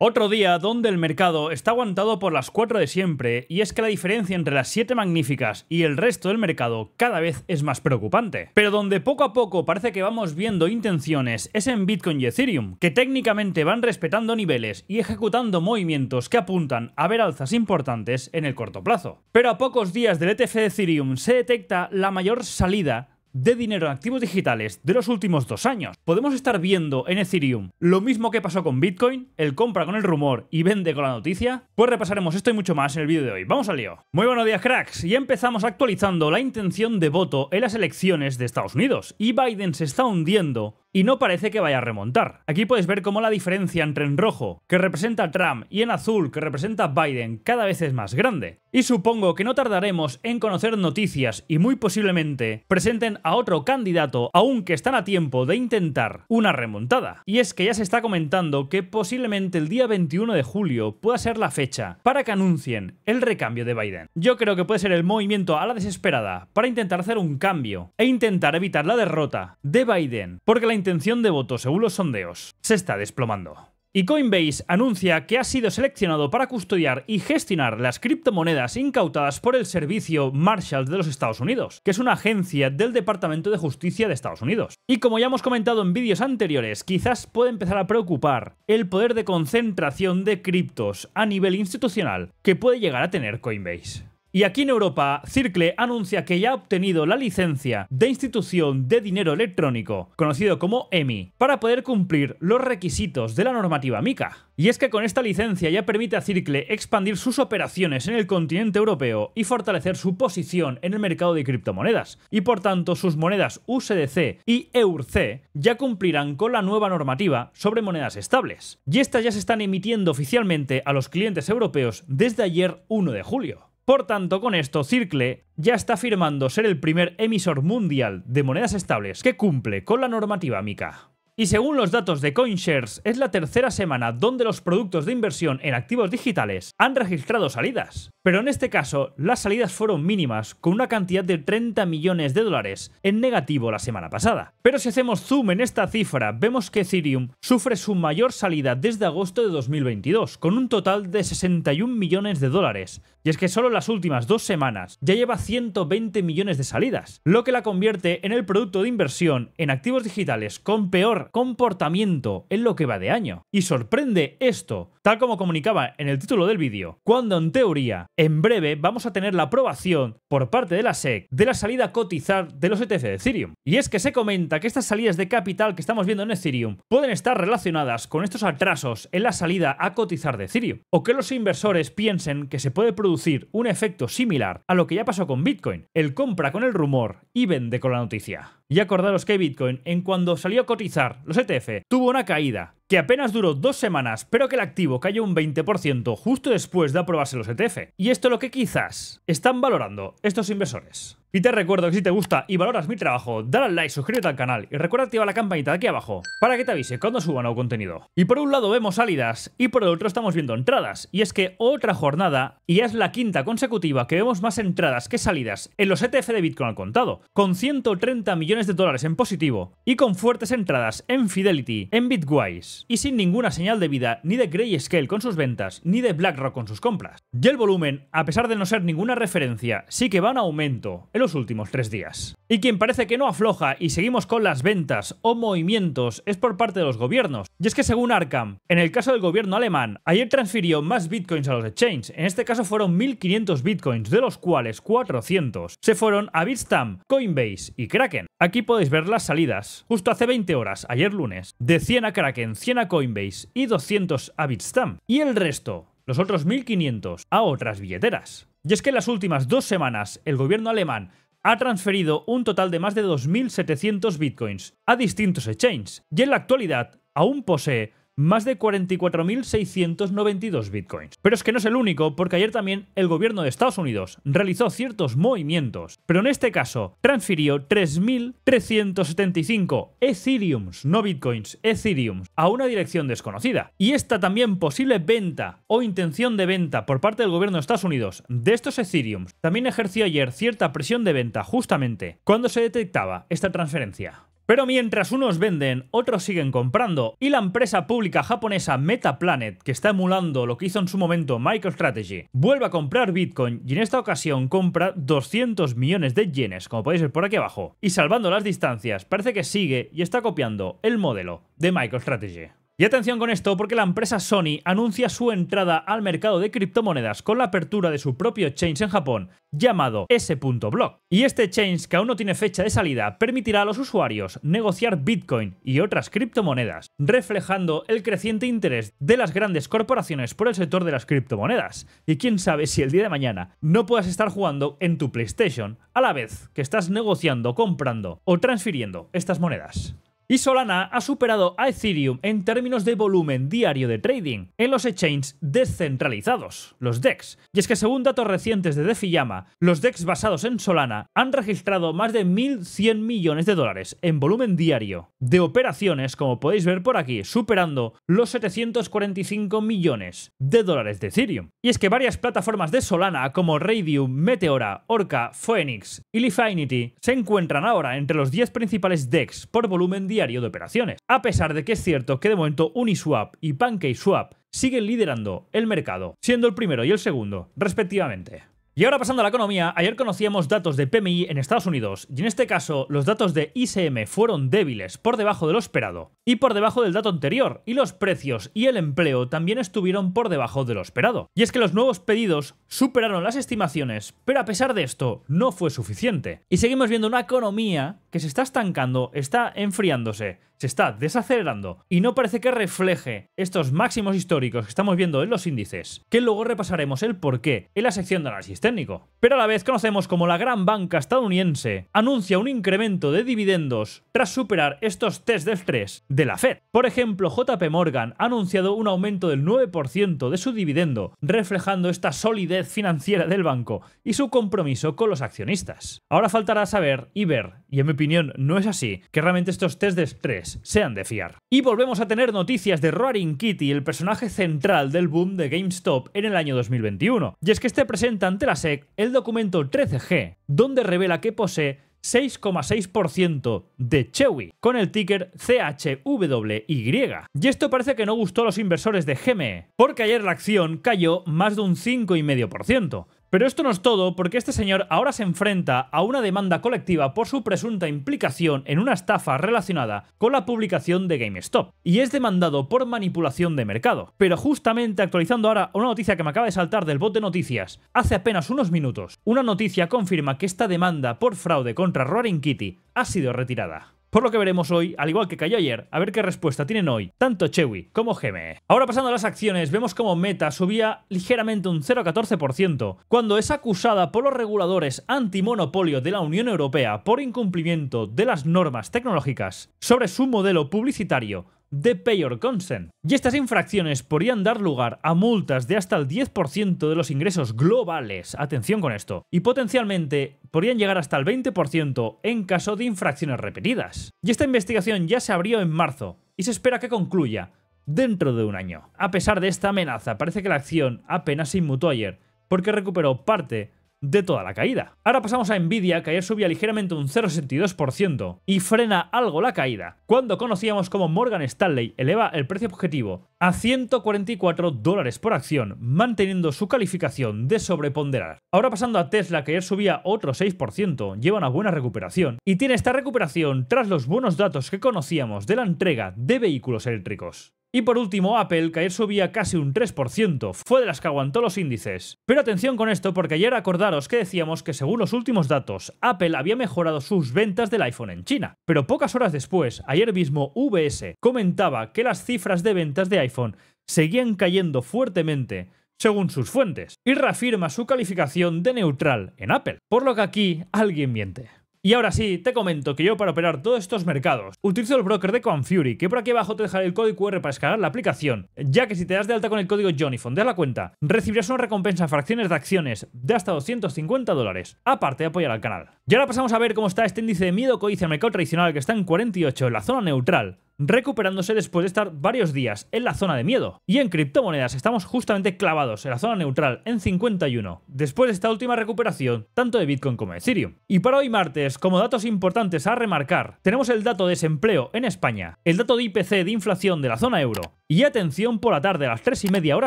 Otro día donde el mercado está aguantado por las 4 de siempre y es que la diferencia entre las 7 magníficas y el resto del mercado cada vez es más preocupante. Pero donde poco a poco parece que vamos viendo intenciones es en Bitcoin y Ethereum, que técnicamente van respetando niveles y ejecutando movimientos que apuntan a ver alzas importantes en el corto plazo. Pero a pocos días del ETF de Ethereum se detecta la mayor salida de dinero en activos digitales de los últimos dos años. Podemos estar viendo en Ethereum lo mismo que pasó con Bitcoin, el compra con el rumor y vende con la noticia. Pues repasaremos esto y mucho más en el vídeo de hoy. Vamos al lío. Muy buenos días, cracks. Y empezamos actualizando la intención de voto en las elecciones de Estados Unidos. Y Biden se está hundiendo y no parece que vaya a remontar. Aquí puedes ver cómo la diferencia entre en rojo, que representa Trump, y en azul, que representa Biden, cada vez es más grande. Y supongo que no tardaremos en conocer noticias y muy posiblemente presenten a otro candidato, aunque están a tiempo de intentar una remontada. Y es que ya se está comentando que posiblemente el día 21 de julio pueda ser la fecha para que anuncien el recambio de Biden. Yo creo que puede ser el movimiento a la desesperada para intentar hacer un cambio e intentar evitar la derrota de Biden, porque la de votos según los sondeos se está desplomando. Y Coinbase anuncia que ha sido seleccionado para custodiar y gestionar las criptomonedas incautadas por el servicio Marshall de los Estados Unidos, que es una agencia del Departamento de Justicia de Estados Unidos. Y como ya hemos comentado en vídeos anteriores, quizás puede empezar a preocupar el poder de concentración de criptos a nivel institucional que puede llegar a tener Coinbase. Y aquí en Europa, Circle anuncia que ya ha obtenido la licencia de institución de dinero electrónico, conocido como EMI, para poder cumplir los requisitos de la normativa MICA. Y es que con esta licencia ya permite a Circle expandir sus operaciones en el continente europeo y fortalecer su posición en el mercado de criptomonedas. Y por tanto, sus monedas USDC y EURC ya cumplirán con la nueva normativa sobre monedas estables. Y estas ya se están emitiendo oficialmente a los clientes europeos desde ayer 1 de julio. Por tanto, con esto, Circle ya está firmando ser el primer emisor mundial de monedas estables que cumple con la normativa MICA. Y según los datos de CoinShares, es la tercera semana donde los productos de inversión en activos digitales han registrado salidas. Pero en este caso, las salidas fueron mínimas, con una cantidad de 30 millones de dólares en negativo la semana pasada. Pero si hacemos zoom en esta cifra, vemos que Ethereum sufre su mayor salida desde agosto de 2022, con un total de 61 millones de dólares. Y es que solo en las últimas dos semanas ya lleva 120 millones de salidas, lo que la convierte en el producto de inversión en activos digitales con peor comportamiento en lo que va de año. Y sorprende esto, tal como comunicaba en el título del vídeo, cuando en teoría, en breve vamos a tener la aprobación por parte de la SEC de la salida a cotizar de los ETF de Ethereum. Y es que se comenta que estas salidas de capital que estamos viendo en Ethereum pueden estar relacionadas con estos atrasos en la salida a cotizar de Ethereum, o que los inversores piensen que se puede producir un efecto similar a lo que ya pasó con Bitcoin, el compra con el rumor y vende con la noticia. Y acordaros que Bitcoin, en cuando salió a cotizar los ETF, tuvo una caída que apenas duró dos semanas, pero que el activo cayó un 20% justo después de aprobarse los ETF. Y esto es lo que quizás están valorando estos inversores. Y te recuerdo que si te gusta y valoras mi trabajo, dale al like, suscríbete al canal y recuerda activar la campanita de aquí abajo para que te avise cuando suba nuevo contenido. Y por un lado vemos salidas y por el otro estamos viendo entradas. Y es que otra jornada, y es la quinta consecutiva que vemos más entradas que salidas en los ETF de Bitcoin al contado, con 130 millones de dólares en positivo y con fuertes entradas en Fidelity, en Bitwise y sin ninguna señal de vida ni de Grayscale con sus ventas ni de BlackRock con sus compras. Y el volumen, a pesar de no ser ninguna referencia, sí que va en aumento los últimos tres días. Y quien parece que no afloja y seguimos con las ventas o movimientos es por parte de los gobiernos. Y es que según Arkham, en el caso del gobierno alemán, ayer transfirió más bitcoins a los exchanges. En este caso fueron 1.500 bitcoins, de los cuales 400 se fueron a Bitstamp, Coinbase y Kraken. Aquí podéis ver las salidas. Justo hace 20 horas, ayer lunes, de 100 a Kraken, 100 a Coinbase y 200 a Bitstamp. Y el resto, los otros 1.500 a otras billeteras. Y es que en las últimas dos semanas el gobierno alemán ha transferido un total de más de 2.700 bitcoins a distintos exchanges y en la actualidad aún posee más de 44.692 bitcoins. Pero es que no es el único, porque ayer también el gobierno de Estados Unidos realizó ciertos movimientos, pero en este caso transfirió 3.375 Ethereums, no bitcoins, Ethereums, a una dirección desconocida. Y esta también posible venta o intención de venta por parte del gobierno de Estados Unidos de estos Ethereums también ejerció ayer cierta presión de venta justamente cuando se detectaba esta transferencia. Pero mientras unos venden, otros siguen comprando, y la empresa pública japonesa MetaPlanet, que está emulando lo que hizo en su momento MicroStrategy, vuelve a comprar Bitcoin y en esta ocasión compra 200 millones de yenes, como podéis ver por aquí abajo, y salvando las distancias, parece que sigue y está copiando el modelo de MicroStrategy. Y atención con esto, porque la empresa Sony anuncia su entrada al mercado de criptomonedas con la apertura de su propio change en Japón, llamado S.Block. Y este change que aún no tiene fecha de salida, permitirá a los usuarios negociar Bitcoin y otras criptomonedas, reflejando el creciente interés de las grandes corporaciones por el sector de las criptomonedas. Y quién sabe si el día de mañana no puedas estar jugando en tu PlayStation a la vez que estás negociando, comprando o transfiriendo estas monedas y Solana ha superado a Ethereum en términos de volumen diario de trading en los exchanges descentralizados, los DEX. Y es que según datos recientes de DefiYama, los DEX basados en Solana han registrado más de 1.100 millones de dólares en volumen diario de operaciones, como podéis ver por aquí, superando los 745 millones de dólares de Ethereum. Y es que varias plataformas de Solana como Radium, Meteora, Orca, Phoenix y Lifinity se encuentran ahora entre los 10 principales DEX por volumen diario diario de operaciones. A pesar de que es cierto que de momento Uniswap y PancakeSwap siguen liderando el mercado, siendo el primero y el segundo, respectivamente. Y ahora pasando a la economía, ayer conocíamos datos de PMI en Estados Unidos y en este caso los datos de ISM fueron débiles, por debajo de lo esperado y por debajo del dato anterior, y los precios y el empleo también estuvieron por debajo de lo esperado. Y es que los nuevos pedidos superaron las estimaciones, pero a pesar de esto no fue suficiente. Y seguimos viendo una economía que se está estancando, está enfriándose, se está desacelerando y no parece que refleje estos máximos históricos que estamos viendo en los índices, que luego repasaremos el porqué en la sección de análisis técnico. Pero a la vez conocemos como la gran banca estadounidense anuncia un incremento de dividendos tras superar estos test de estrés de la Fed. Por ejemplo, JP Morgan ha anunciado un aumento del 9% de su dividendo, reflejando esta solidez financiera del banco y su compromiso con los accionistas. Ahora faltará saber y ver, y en mi opinión no es así, que realmente estos test de estrés sean de fiar. Y volvemos a tener noticias de Roaring Kitty, el personaje central del boom de GameStop en el año 2021. Y es que este presenta ante la SEC el documento 13G, donde revela que posee 6,6% de Chewy, con el ticker CHWY. Y esto parece que no gustó a los inversores de GME, porque ayer la acción cayó más de un 5,5%. Pero esto no es todo, porque este señor ahora se enfrenta a una demanda colectiva por su presunta implicación en una estafa relacionada con la publicación de GameStop, y es demandado por manipulación de mercado. Pero justamente actualizando ahora una noticia que me acaba de saltar del bot de noticias, hace apenas unos minutos, una noticia confirma que esta demanda por fraude contra Roaring Kitty ha sido retirada. Por lo que veremos hoy, al igual que cayó ayer, a ver qué respuesta tienen hoy, tanto Chewy como GME. Ahora pasando a las acciones, vemos como Meta subía ligeramente un 0,14%, cuando es acusada por los reguladores antimonopolio de la Unión Europea por incumplimiento de las normas tecnológicas sobre su modelo publicitario de Pay Consent. Y estas infracciones podrían dar lugar a multas de hasta el 10% de los ingresos globales, atención con esto, y potencialmente podrían llegar hasta el 20% en caso de infracciones repetidas. Y esta investigación ya se abrió en marzo y se espera que concluya dentro de un año. A pesar de esta amenaza, parece que la acción apenas se inmutó ayer, porque recuperó parte de toda la caída. Ahora pasamos a Nvidia, que ayer subía ligeramente un 0,62% y frena algo la caída, cuando conocíamos como Morgan Stanley eleva el precio objetivo a 144 dólares por acción, manteniendo su calificación de sobreponderar. Ahora pasando a Tesla, que ayer subía otro 6%, lleva una buena recuperación, y tiene esta recuperación tras los buenos datos que conocíamos de la entrega de vehículos eléctricos. Y por último, Apple, que ayer subía casi un 3%, fue de las que aguantó los índices. Pero atención con esto, porque ayer acordaros que decíamos que según los últimos datos, Apple había mejorado sus ventas del iPhone en China. Pero pocas horas después, ayer mismo VS comentaba que las cifras de ventas de iPhone seguían cayendo fuertemente según sus fuentes, y reafirma su calificación de neutral en Apple, por lo que aquí alguien miente. Y ahora sí, te comento que yo para operar todos estos mercados utilizo el broker de CoinFury, que por aquí abajo te dejaré el código QR para escalar la aplicación, ya que si te das de alta con el código y de la cuenta, recibirás una recompensa en fracciones de acciones de hasta 250 dólares, aparte de apoyar al canal. Y ahora pasamos a ver cómo está este índice de miedo coice mercado tradicional que está en 48 en la zona neutral, recuperándose después de estar varios días en la zona de miedo. Y en criptomonedas estamos justamente clavados en la zona neutral en 51, después de esta última recuperación tanto de Bitcoin como de Ethereum. Y para hoy martes, como datos importantes a remarcar, tenemos el dato de desempleo en España, el dato de IPC de inflación de la zona euro, y atención por la tarde a las 3 y media hora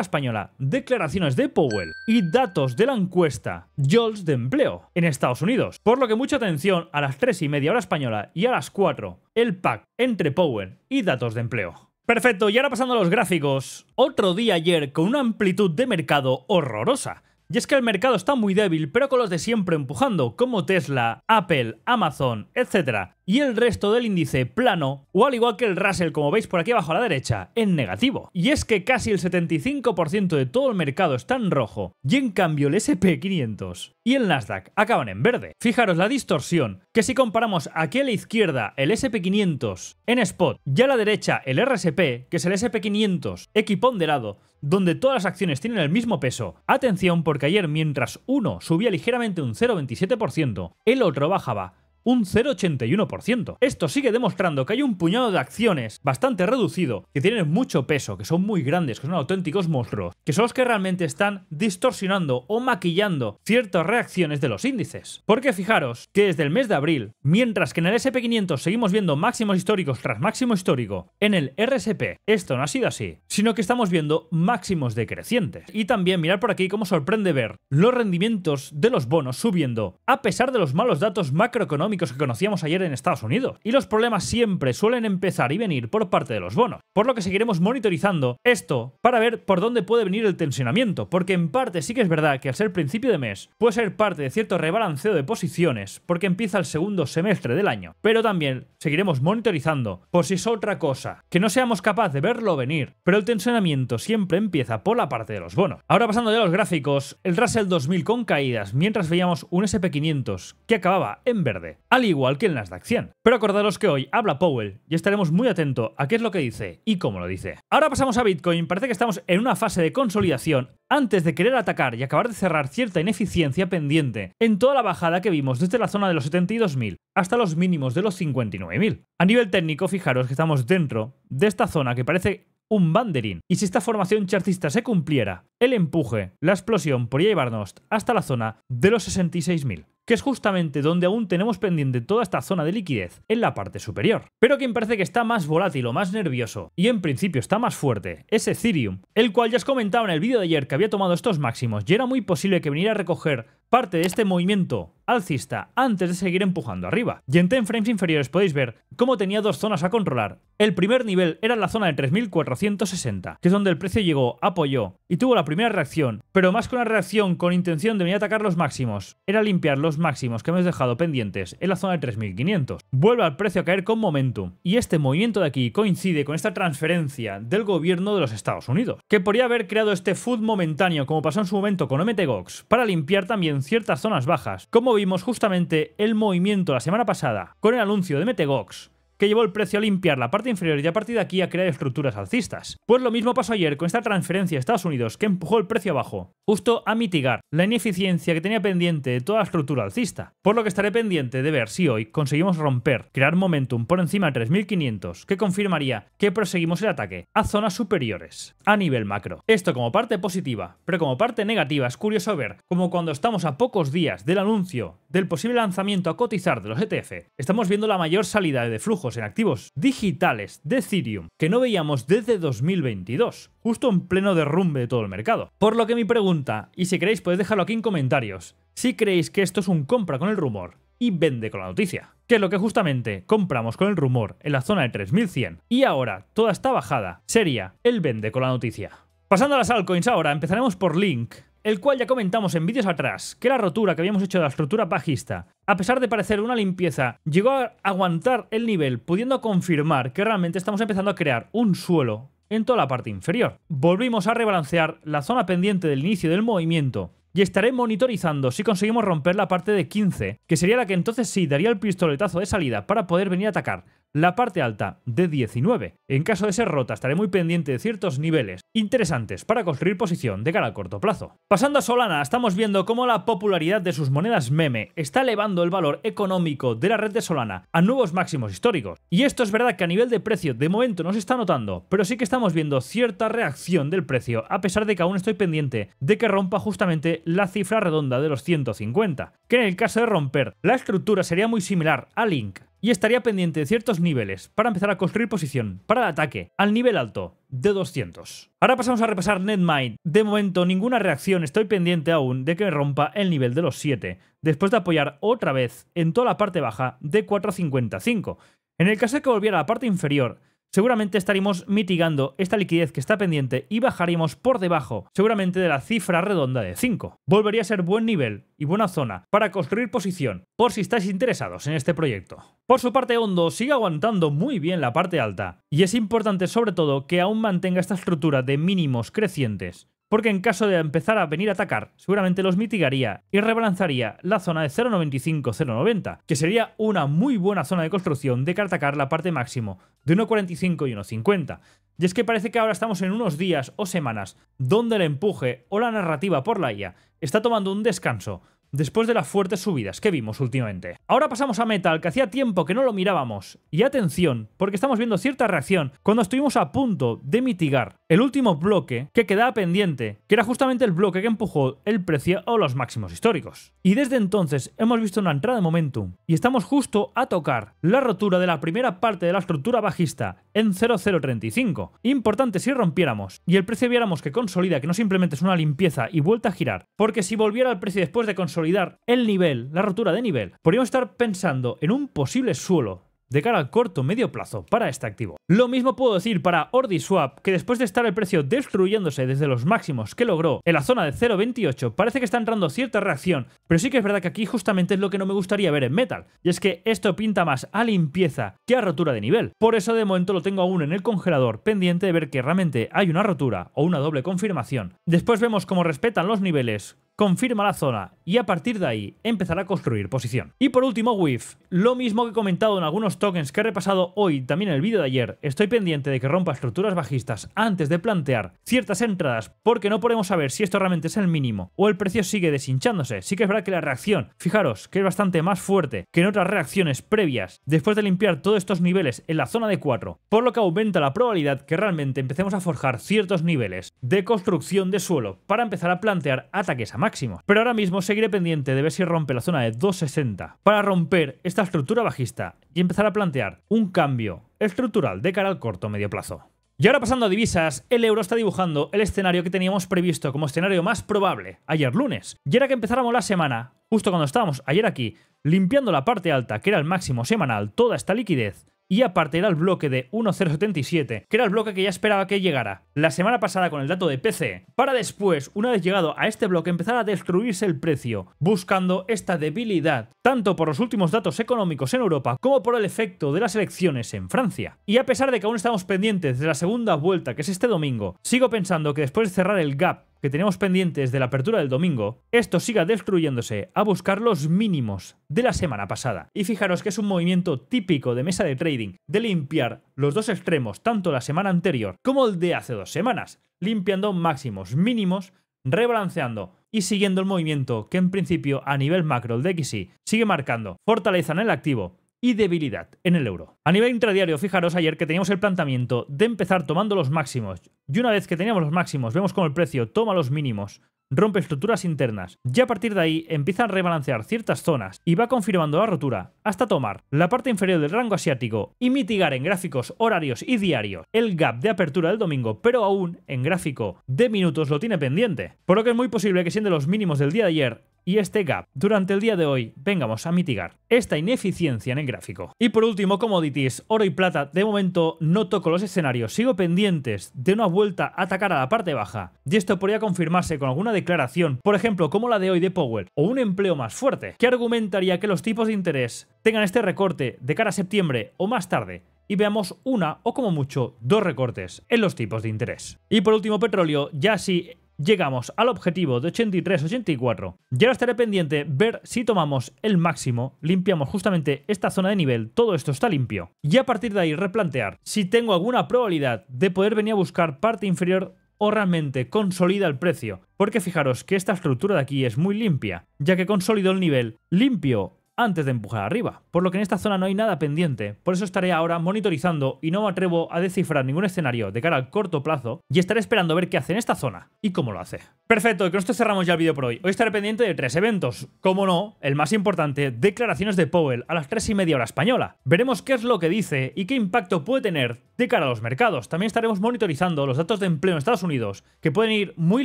española, declaraciones de Powell y datos de la encuesta JOLS de empleo en Estados Unidos. Por lo que mucha atención a las 3 y media hora española y a las 4 el PAC entre Power y datos de empleo. Perfecto, y ahora pasando a los gráficos. Otro día ayer con una amplitud de mercado horrorosa. Y es que el mercado está muy débil, pero con los de siempre empujando, como Tesla, Apple, Amazon, etc y el resto del índice plano, o al igual que el Russell, como veis por aquí abajo a la derecha, en negativo. Y es que casi el 75% de todo el mercado está en rojo, y en cambio el SP500 y el Nasdaq acaban en verde. Fijaros la distorsión, que si comparamos aquí a la izquierda el SP500 en spot y a la derecha el RSP, que es el SP500 equiponderado, donde todas las acciones tienen el mismo peso. Atención porque ayer mientras uno subía ligeramente un 0,27%, el otro bajaba un 0,81%. Esto sigue demostrando que hay un puñado de acciones bastante reducido, que tienen mucho peso, que son muy grandes, que son auténticos monstruos, que son los que realmente están distorsionando o maquillando ciertas reacciones de los índices. Porque fijaros que desde el mes de abril, mientras que en el SP500 seguimos viendo máximos históricos tras máximo histórico, en el RSP esto no ha sido así, sino que estamos viendo máximos decrecientes. Y también mirar por aquí cómo sorprende ver los rendimientos de los bonos subiendo, a pesar de los malos datos macroeconómicos que conocíamos ayer en Estados Unidos. Y los problemas siempre suelen empezar y venir por parte de los bonos, por lo que seguiremos monitorizando esto para ver por dónde puede venir el tensionamiento, porque en parte sí que es verdad que al ser principio de mes puede ser parte de cierto rebalanceo de posiciones, porque empieza el segundo semestre del año, pero también seguiremos monitorizando por si es otra cosa, que no seamos capaz de verlo venir, pero el tensionamiento siempre empieza por la parte de los bonos. Ahora pasando ya a los gráficos, el Russell 2000 con caídas, mientras veíamos un SP500 que acababa en verde al igual que el Nasdaq 100. Pero acordaros que hoy habla Powell y estaremos muy atentos a qué es lo que dice y cómo lo dice. Ahora pasamos a Bitcoin, parece que estamos en una fase de consolidación antes de querer atacar y acabar de cerrar cierta ineficiencia pendiente en toda la bajada que vimos desde la zona de los 72.000 hasta los mínimos de los 59.000. A nivel técnico, fijaros que estamos dentro de esta zona que parece un banderín. Y si esta formación chartista se cumpliera, el empuje, la explosión podría llevarnos hasta la zona de los 66.000 que es justamente donde aún tenemos pendiente toda esta zona de liquidez, en la parte superior. Pero quien parece que está más volátil o más nervioso, y en principio está más fuerte, es Ethereum, el cual ya os comentaba en el vídeo de ayer que había tomado estos máximos y era muy posible que viniera a recoger parte de este movimiento alcista antes de seguir empujando arriba. Y en 10 frames inferiores podéis ver cómo tenía dos zonas a controlar. El primer nivel era la zona de 3460, que es donde el precio llegó, apoyó y tuvo la primera reacción, pero más que una reacción con intención de venir a atacar los máximos, era limpiar los máximos que hemos dejado pendientes en la zona de 3500. Vuelve al precio a caer con momentum, y este movimiento de aquí coincide con esta transferencia del gobierno de los Estados Unidos, que podría haber creado este food momentáneo como pasó en su momento con gox para limpiar también ciertas zonas bajas, como vimos justamente el movimiento la semana pasada con el anuncio de Metegox, que llevó el precio a limpiar la parte inferior y a partir de aquí a crear estructuras alcistas. Pues lo mismo pasó ayer con esta transferencia a Estados Unidos que empujó el precio abajo, justo a mitigar la ineficiencia que tenía pendiente de toda la estructura alcista, por lo que estaré pendiente de ver si hoy conseguimos romper, crear momentum por encima de 3500, que confirmaría que proseguimos el ataque a zonas superiores, a nivel macro. Esto como parte positiva, pero como parte negativa es curioso ver cómo cuando estamos a pocos días del anuncio del posible lanzamiento a cotizar de los ETF, estamos viendo la mayor salida de flujos en activos digitales de Ethereum que no veíamos desde 2022, justo en pleno derrumbe de todo el mercado. Por lo que mi pregunta, y si queréis podéis dejarlo aquí en comentarios, si creéis que esto es un compra con el rumor y vende con la noticia, que es lo que justamente compramos con el rumor en la zona de 3100 y ahora toda esta bajada sería el vende con la noticia. Pasando a las altcoins ahora, empezaremos por Link, el cual ya comentamos en vídeos atrás, que la rotura que habíamos hecho de la estructura bajista, a pesar de parecer una limpieza, llegó a aguantar el nivel, pudiendo confirmar que realmente estamos empezando a crear un suelo en toda la parte inferior. Volvimos a rebalancear la zona pendiente del inicio del movimiento, y estaré monitorizando si conseguimos romper la parte de 15, que sería la que entonces sí daría el pistoletazo de salida para poder venir a atacar la parte alta de 19. En caso de ser rota estaré muy pendiente de ciertos niveles interesantes para construir posición de cara a corto plazo. Pasando a Solana, estamos viendo cómo la popularidad de sus monedas meme está elevando el valor económico de la red de Solana a nuevos máximos históricos. Y esto es verdad que a nivel de precio de momento no se está notando, pero sí que estamos viendo cierta reacción del precio a pesar de que aún estoy pendiente de que rompa justamente la cifra redonda de los 150, que en el caso de romper la estructura sería muy similar a Link, y estaría pendiente de ciertos niveles para empezar a construir posición para el ataque al nivel alto de 200. Ahora pasamos a repasar Netmind. De momento ninguna reacción, estoy pendiente aún de que me rompa el nivel de los 7, después de apoyar otra vez en toda la parte baja de 455. En el caso de que volviera a la parte inferior, seguramente estaremos mitigando esta liquidez que está pendiente y bajaremos por debajo, seguramente de la cifra redonda de 5. Volvería a ser buen nivel y buena zona para construir posición, por si estáis interesados en este proyecto. Por su parte, Hondo sigue aguantando muy bien la parte alta, y es importante sobre todo que aún mantenga esta estructura de mínimos crecientes, porque en caso de empezar a venir a atacar, seguramente los mitigaría y rebalanzaría la zona de 0.95-0.90, que sería una muy buena zona de construcción de que atacar la parte máximo de 1.45 y 1.50. Y es que parece que ahora estamos en unos días o semanas donde el empuje o la narrativa por la IA está tomando un descanso después de las fuertes subidas que vimos últimamente. Ahora pasamos a Metal, que hacía tiempo que no lo mirábamos. Y atención, porque estamos viendo cierta reacción cuando estuvimos a punto de mitigar el último bloque que quedaba pendiente, que era justamente el bloque que empujó el precio a los máximos históricos. Y desde entonces hemos visto una entrada de momentum y estamos justo a tocar la rotura de la primera parte de la estructura bajista en 0,035. Importante si rompiéramos y el precio viéramos que consolida, que no simplemente es una limpieza y vuelta a girar, porque si volviera el precio después de consolidar el nivel, la rotura de nivel, podríamos estar pensando en un posible suelo de cara al corto medio plazo para este activo. Lo mismo puedo decir para swap que después de estar el precio destruyéndose desde los máximos que logró en la zona de 0.28, parece que está entrando cierta reacción, pero sí que es verdad que aquí justamente es lo que no me gustaría ver en Metal, y es que esto pinta más a limpieza que a rotura de nivel. Por eso de momento lo tengo aún en el congelador, pendiente de ver que realmente hay una rotura o una doble confirmación. Después vemos cómo respetan los niveles, confirma la zona y a partir de ahí empezará a construir posición. Y por último, WIF. Lo mismo que he comentado en algunos tokens que he repasado hoy, también en el vídeo de ayer, estoy pendiente de que rompa estructuras bajistas antes de plantear ciertas entradas porque no podemos saber si esto realmente es el mínimo o el precio sigue deshinchándose. Sí que es verdad que la reacción, fijaros, que es bastante más fuerte que en otras reacciones previas después de limpiar todos estos niveles en la zona de 4, por lo que aumenta la probabilidad que realmente empecemos a forjar ciertos niveles de construcción de suelo para empezar a plantear ataques a Máximo. Pero ahora mismo seguiré pendiente de ver si rompe la zona de 260 para romper esta estructura bajista y empezar a plantear un cambio estructural de cara al corto medio plazo. Y ahora pasando a divisas, el euro está dibujando el escenario que teníamos previsto como escenario más probable ayer lunes. Y era que empezáramos la semana, justo cuando estábamos ayer aquí, limpiando la parte alta, que era el máximo semanal, toda esta liquidez, y aparte era el bloque de 1077, que era el bloque que ya esperaba que llegara la semana pasada con el dato de PC, para después, una vez llegado a este bloque, empezar a destruirse el precio, buscando esta debilidad, tanto por los últimos datos económicos en Europa como por el efecto de las elecciones en Francia. Y a pesar de que aún estamos pendientes de la segunda vuelta, que es este domingo, sigo pensando que después de cerrar el gap que tenemos pendientes de la apertura del domingo, esto siga destruyéndose a buscar los mínimos de la semana pasada. Y fijaros que es un movimiento típico de mesa de trading, de limpiar los dos extremos, tanto la semana anterior como el de hace dos semanas, limpiando máximos, mínimos, rebalanceando y siguiendo el movimiento que en principio a nivel macro el DXY sigue marcando fortaleza en el activo y debilidad en el euro. A nivel intradiario, fijaros ayer que teníamos el planteamiento de empezar tomando los máximos y una vez que teníamos los máximos vemos cómo el precio toma los mínimos, rompe estructuras internas y a partir de ahí empieza a rebalancear ciertas zonas y va confirmando la rotura hasta tomar la parte inferior del rango asiático y mitigar en gráficos horarios y diarios el gap de apertura del domingo, pero aún en gráfico de minutos lo tiene pendiente. Por lo que es muy posible que siendo los mínimos del día de ayer y este gap durante el día de hoy vengamos a mitigar esta ineficiencia en el gráfico. Y por último, commodities, oro y plata, de momento no toco los escenarios, sigo pendientes de una vuelta a atacar a la parte baja. Y esto podría confirmarse con alguna declaración, por ejemplo, como la de hoy de Powell, o un empleo más fuerte, que argumentaría que los tipos de interés tengan este recorte de cara a septiembre o más tarde, y veamos una o como mucho dos recortes en los tipos de interés. Y por último, petróleo, ya sí llegamos al objetivo de 83-84. Ya ahora estaré pendiente ver si tomamos el máximo, limpiamos justamente esta zona de nivel, todo esto está limpio. Y a partir de ahí replantear si tengo alguna probabilidad de poder venir a buscar parte inferior o realmente consolida el precio. Porque fijaros que esta estructura de aquí es muy limpia, ya que consolido el nivel limpio antes de empujar arriba por lo que en esta zona no hay nada pendiente. Por eso estaré ahora monitorizando y no me atrevo a descifrar ningún escenario de cara al corto plazo y estaré esperando a ver qué hace en esta zona y cómo lo hace. Perfecto, y con esto cerramos ya el vídeo por hoy. Hoy estaré pendiente de tres eventos. Como no, el más importante, declaraciones de Powell a las 3 y media hora española. Veremos qué es lo que dice y qué impacto puede tener de cara a los mercados. También estaremos monitorizando los datos de empleo en Estados Unidos, que pueden ir muy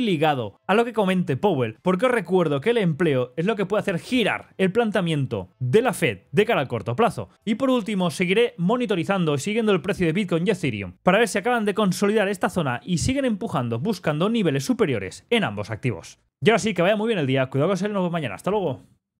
ligado a lo que comente Powell, porque os recuerdo que el empleo es lo que puede hacer girar el planteamiento de la Fed de cara al corto plazo. Y por último, seguiré monitorizando y siguiendo el precio de Bitcoin y Ethereum para ver si acaban de consolidar esta zona y siguen empujando buscando niveles superiores en ambos activos. Y ahora sí, que vaya muy bien el día, cuidado con el nuevo mañana, hasta luego.